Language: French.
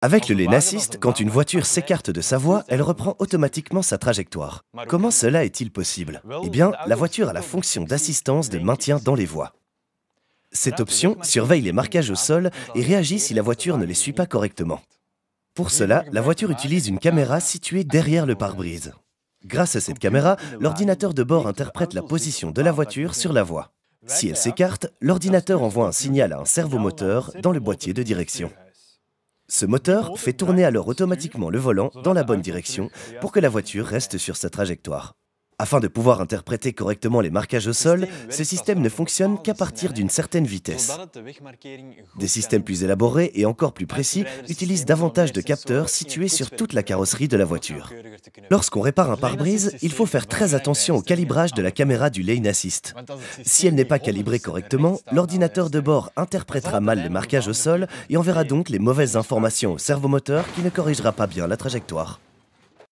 Avec le lait Assist, quand une voiture s'écarte de sa voie, elle reprend automatiquement sa trajectoire. Comment cela est-il possible Eh bien, la voiture a la fonction d'assistance de maintien dans les voies. Cette option surveille les marquages au sol et réagit si la voiture ne les suit pas correctement. Pour cela, la voiture utilise une caméra située derrière le pare-brise. Grâce à cette caméra, l'ordinateur de bord interprète la position de la voiture sur la voie. Si elle s'écarte, l'ordinateur envoie un signal à un servomoteur dans le boîtier de direction. Ce moteur oh, fait tourner alors automatiquement le volant dans la bonne direction pour que la hein. voiture reste sur sa trajectoire. Afin de pouvoir interpréter correctement les marquages au sol, ce système ne fonctionne qu'à partir d'une certaine vitesse. Des systèmes plus élaborés et encore plus précis utilisent davantage de capteurs situés sur toute la carrosserie de la voiture. Lorsqu'on répare un pare-brise, il faut faire très attention au calibrage de la caméra du lane assist. Si elle n'est pas calibrée correctement, l'ordinateur de bord interprétera mal les marquages au sol et enverra donc les mauvaises informations au servomoteur qui ne corrigera pas bien la trajectoire.